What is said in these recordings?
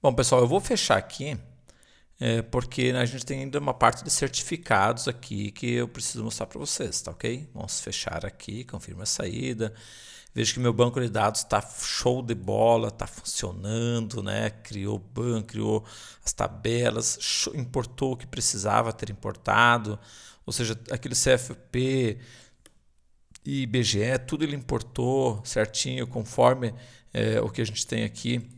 Bom, pessoal, eu vou fechar aqui, é, porque a gente tem ainda uma parte de certificados aqui que eu preciso mostrar para vocês, tá ok? Vamos fechar aqui, confirma a saída. Vejo que meu banco de dados está show de bola, está funcionando, né? Criou banco, criou as tabelas, importou o que precisava ter importado, ou seja, aquele CFP e IBGE, tudo ele importou certinho, conforme é, o que a gente tem aqui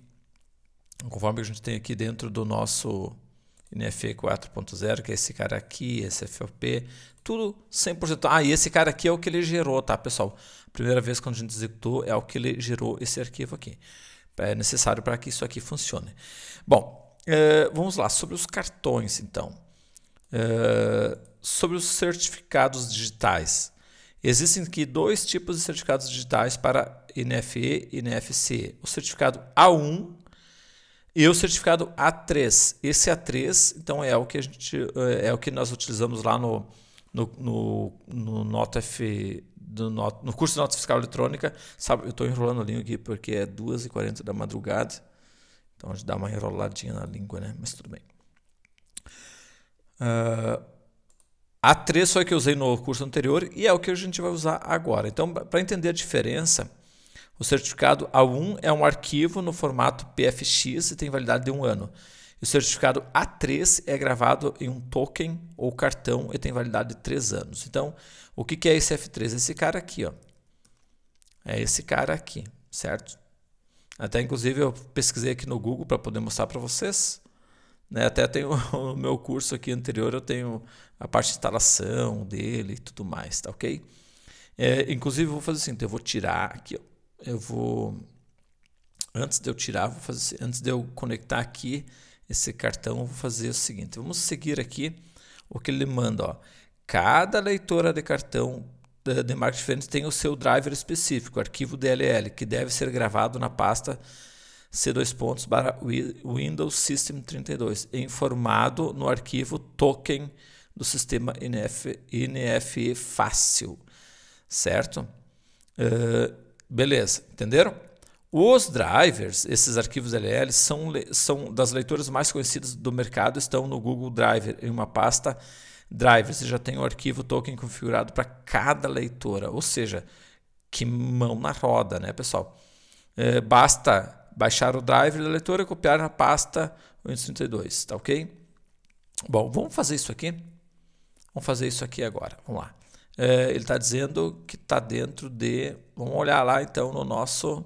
conforme a gente tem aqui dentro do nosso NFE 4.0, que é esse cara aqui, esse FOP, tudo 100%. Ah, e esse cara aqui é o que ele gerou, tá, pessoal? Primeira vez quando a gente executou é o que ele gerou esse arquivo aqui. É necessário para que isso aqui funcione. Bom, é, vamos lá, sobre os cartões, então. É, sobre os certificados digitais. Existem aqui dois tipos de certificados digitais para NFE e NFC. O certificado A1, e o certificado A3. Esse A3, então, é o que a gente é, é o que nós utilizamos lá no, no, no, no F do not, no curso de nota fiscal eletrônica. Sabe, eu estou enrolando a língua aqui porque é 2h40 da madrugada. Então a gente dá uma enroladinha na língua, né? Mas tudo bem. Uh, ah, A3 foi o que eu usei no curso anterior e é o que a gente vai usar agora. Então, para entender a diferença o certificado A1 é um arquivo no formato PFX e tem validade de um ano. O certificado A3 é gravado em um token ou cartão e tem validade de 3 anos. Então, o que é esse F3? Esse cara aqui, ó. É esse cara aqui, certo? Até inclusive eu pesquisei aqui no Google para poder mostrar para vocês. Né? Até tem o meu curso aqui anterior, eu tenho a parte de instalação dele e tudo mais, tá ok? É, inclusive, eu vou fazer o seguinte: eu vou tirar aqui, ó eu vou antes de eu tirar, vou fazer antes de eu conectar aqui esse cartão, vou fazer o seguinte. Vamos seguir aqui o que ele manda, ó. Cada leitora de cartão de marca diferente tem o seu driver específico, arquivo DLL, que deve ser gravado na pasta C2 pontos barra Windows System 32, em formato no arquivo token do sistema NF, NFE fácil, certo? Uh, Beleza, entenderam? Os drivers, esses arquivos LL, são, são das leituras mais conhecidas do mercado, estão no Google Driver, em uma pasta driver. Você já tem o arquivo token configurado para cada leitora, ou seja, que mão na roda, né, pessoal? É, basta baixar o driver da leitora e copiar na pasta 832, tá ok? Bom, vamos fazer isso aqui. Vamos fazer isso aqui agora. Vamos lá. É, ele está dizendo que está dentro de. Vamos olhar lá então no nosso.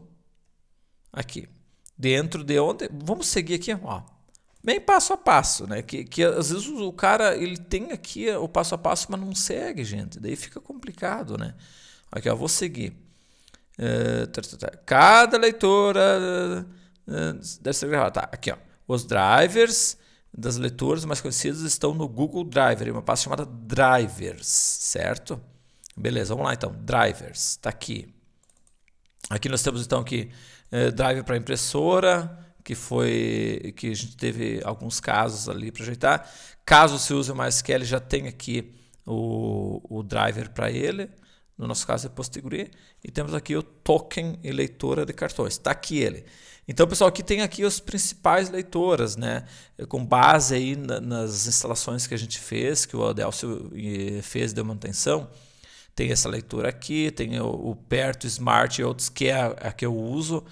Aqui. Dentro de onde. Vamos seguir aqui, ó. Bem passo a passo, né? Que, que às vezes o cara ele tem aqui o passo a passo, mas não segue, gente. Daí fica complicado, né? Aqui, ó, vou seguir. É, tá, tá, tá. Cada leitora é, deve ser gravada. Tá, aqui, ó. Os drivers das leituras mais conhecidas estão no Google Drive, uma pasta chamada Drivers, certo? Beleza, vamos lá então, Drivers, está aqui. Aqui nós temos então aqui eh, Drive para impressora, que foi que a gente teve alguns casos ali para ajeitar. Caso se use o MySQL, já tem aqui o, o driver para ele. No nosso caso é Postgre. E temos aqui o token e leitora de cartões. Está aqui ele. Então, pessoal, aqui tem aqui as principais leitoras, né? Com base aí na, nas instalações que a gente fez, que o Adelcio eh, fez de manutenção. Tem essa leitura aqui, tem o, o Perto Smart e outros que é a, a que eu uso.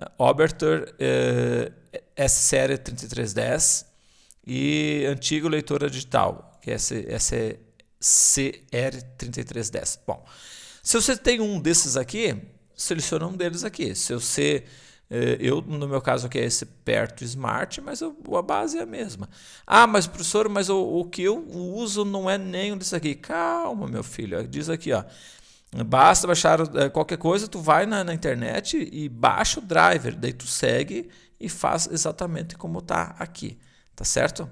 Eh, Oberter eh, S-Série 3310 e antigo leitora digital, que é SCR3310. É Bom, se você tem um desses aqui, seleciona um deles aqui. Se você eh, eu, no meu caso, que é esse perto Smart, mas eu, a base é a mesma. Ah, mas professor, mas o, o que eu uso não é nenhum disso aqui. Calma, meu filho. Diz aqui, ó. Basta baixar eh, qualquer coisa, tu vai na, na internet e baixa o driver, daí tu segue e faz exatamente como tá aqui, tá certo?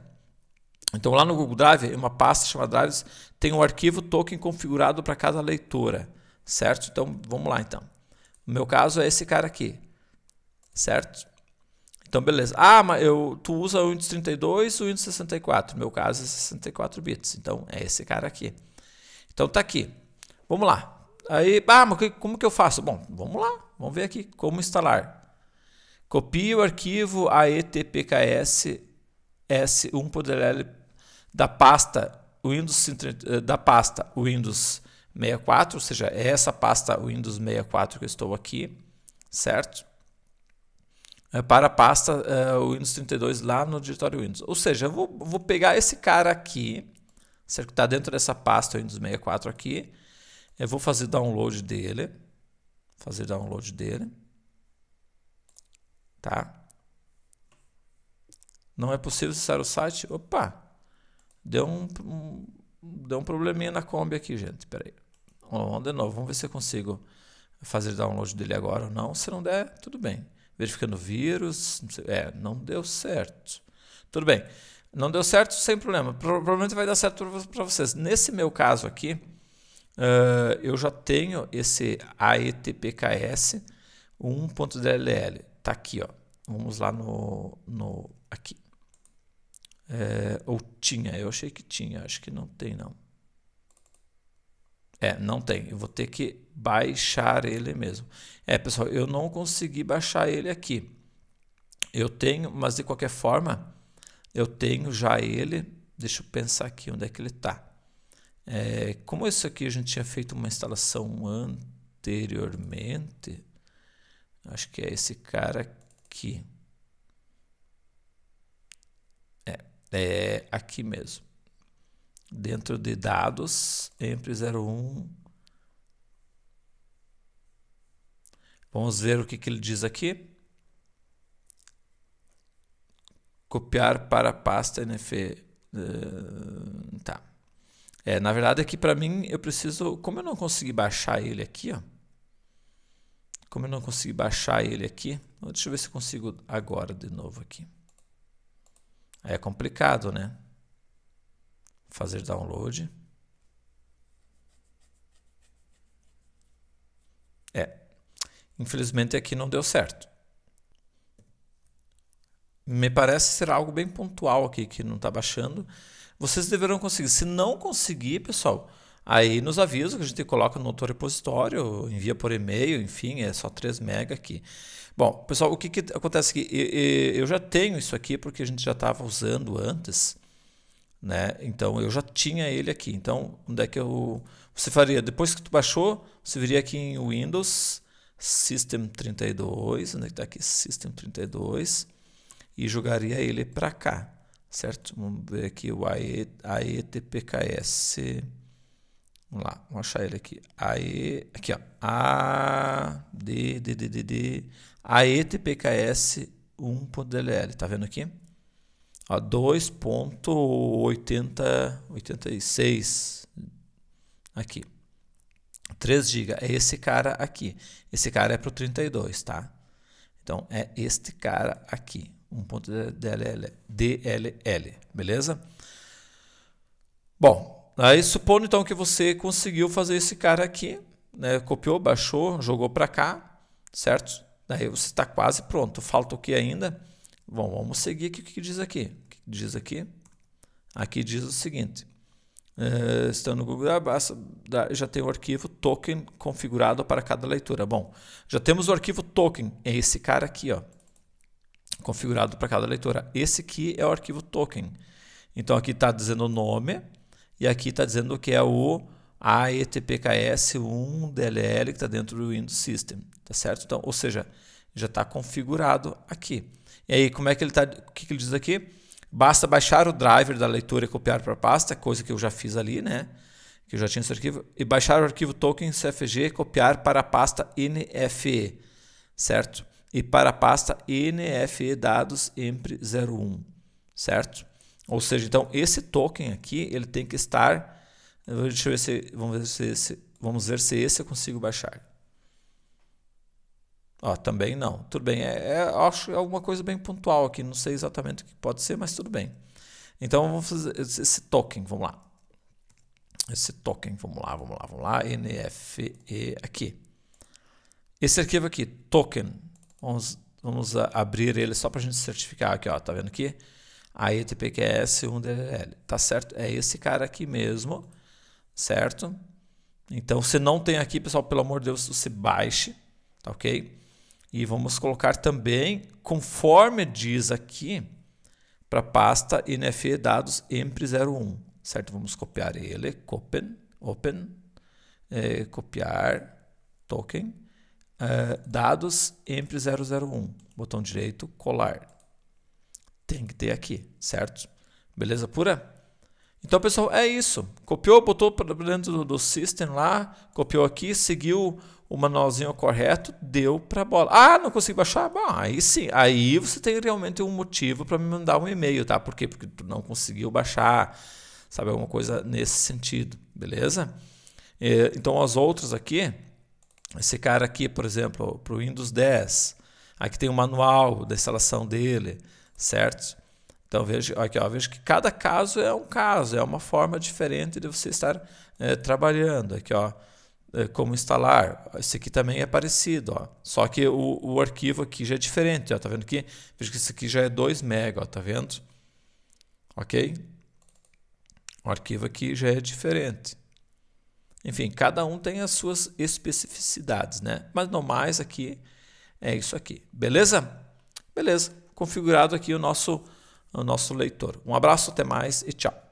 Então lá no Google Drive, uma pasta chamada Drives, tem um arquivo token configurado para cada leitura, certo? Então vamos lá então. No meu caso é esse cara aqui, certo? Então, beleza. Ah, mas eu, tu usa o Windows 32 e o Windows 64. No meu caso é 64 bits. Então, é esse cara aqui. Então, tá aqui. Vamos lá. Aí, ah, mas como que eu faço? Bom, vamos lá. Vamos ver aqui como instalar. Copie o arquivo aetpks s1.dll da pasta Windows eh, da pasta Windows 64, ou seja, é essa pasta Windows 64 que eu estou aqui, certo? É, para a pasta uh, Windows 32 lá no diretório Windows. Ou seja, eu vou, vou pegar esse cara aqui, certo? que está dentro dessa pasta Windows 64 aqui, eu vou fazer download dele, fazer download dele, tá? Não é possível acessar o site? Opa! Deu um, um, deu um probleminha na Kombi aqui, gente. Espera aí. Vamos de novo, vamos ver se eu consigo fazer download dele agora ou não. Se não der, tudo bem verificando vírus. é, não deu certo. Tudo bem. Não deu certo, sem problema. Provavelmente vai dar certo para vocês. Nesse meu caso aqui, uh, eu já tenho esse AETPKS 1.dll. Tá aqui, ó. Vamos lá no, no aqui. É, ou tinha, eu achei que tinha, acho que não tem não. É, não tem. Eu vou ter que baixar ele mesmo. É, pessoal, eu não consegui baixar ele aqui. Eu tenho, mas de qualquer forma, eu tenho já ele. Deixa eu pensar aqui onde é que ele está. É, como isso aqui a gente tinha feito uma instalação anteriormente, acho que é esse cara aqui. É, é aqui mesmo dentro de dados entre 01. Vamos ver o que, que ele diz aqui. Copiar para a pasta NF. Uh, eh, tá. É, na verdade, aqui é para mim eu preciso. Como eu não consegui baixar ele aqui, ó. Como eu não consegui baixar ele aqui, deixa eu ver se consigo agora de novo aqui. é complicado, né? fazer download. É, infelizmente aqui não deu certo. Me parece ser algo bem pontual aqui que não está baixando. Vocês deverão conseguir. Se não conseguir, pessoal, aí nos avisa que a gente coloca no outro repositório, envia por e-mail, enfim, é só 3 mega aqui. Bom, pessoal, o que, que acontece aqui? Eu já tenho isso aqui porque a gente já estava usando antes né? Então eu já tinha ele aqui. Então onde é que eu você faria depois que tu baixou? Você viria aqui em Windows System 32, onde é que tá aqui System 32 e jogaria ele para cá, certo? Vamos ver aqui o AE, AETPKS. Vamos lá, vamos achar ele aqui. AE, aqui ó, A D D D D, D AETPKS 1.dll, tá vendo aqui? a 2.86 aqui. 3 GB é esse cara aqui. Esse cara é para o 32, tá? Então é este cara aqui, 1.dll, beleza? Bom, aí supondo então que você conseguiu fazer esse cara aqui, né? Copiou, baixou, jogou para cá, certo? Daí você está quase pronto. Falta o que ainda? Bom, vamos seguir aqui o que diz aqui. O que diz aqui? Aqui diz o seguinte. Uh, estão no Google ah, já tem o arquivo token configurado para cada leitura. Bom, já temos o arquivo token, é esse cara aqui, ó, configurado para cada leitura. Esse aqui é o arquivo token. Então aqui está dizendo o nome e aqui está dizendo que é o AETPKS1DLL que está dentro do Windows System, tá certo? Então, ou seja, já está configurado aqui. E aí, como é que ele está? O que, que ele diz aqui? Basta baixar o driver da leitura e copiar para a pasta, coisa que eu já fiz ali, né? Que eu já tinha esse arquivo. E baixar o arquivo token CFG e copiar para a pasta NFE, certo? E para a pasta NFE dados empre01, certo? Ou seja, então esse token aqui, ele tem que estar Deixa eu ver se vamos ver se esse, vamos ver se esse eu consigo baixar. Ó, ah, também não. Tudo bem. É, é, acho é alguma coisa bem pontual aqui. Não sei exatamente o que pode ser, mas tudo bem. Então vamos fazer esse, esse token. Vamos lá. Esse token. Vamos lá, vamos lá, vamos lá. NFE aqui. Esse arquivo aqui, token. Vamos, vamos abrir ele só para a gente certificar aqui. Ó, tá vendo aqui? AETPQS 1DLL. Tá certo? É esse cara aqui mesmo. Certo? Então, se não tem aqui, pessoal, pelo amor de Deus, você baixe. Tá ok? E vamos colocar também, conforme diz aqui, para a pasta NFE dados EMP01, certo? Vamos copiar ele, open, open é, copiar token, é, dados EMP001, botão direito, colar. Tem que ter aqui, certo? Beleza pura? Então, pessoal, é isso. Copiou, botou para dentro do, do system lá, copiou aqui, seguiu o manualzinho correto, deu para a bola. Ah, não consigo baixar? Bom, aí sim, aí você tem realmente um motivo para me mandar um e-mail, tá? Por quê? Porque tu não conseguiu baixar, sabe? Alguma coisa nesse sentido, beleza? É, então, as outras aqui, esse cara aqui, por exemplo, para o Windows 10, aqui tem o um manual da instalação dele, certo? Então, veja, aqui, ó, veja que cada caso é um caso, é uma forma diferente de você estar é, trabalhando. Aqui, ó. Eh, como instalar. Esse aqui também é parecido, ó. só que o, o arquivo aqui já é diferente. Está Tá vendo aqui? Veja que esse aqui já é 2 MB, ó. tá vendo? Ok? O arquivo aqui já é diferente. Enfim, cada um tem as suas especificidades, né? Mas no mais aqui é isso aqui. Beleza? Beleza. Configurado aqui o nosso, o nosso leitor. Um abraço, até mais e tchau.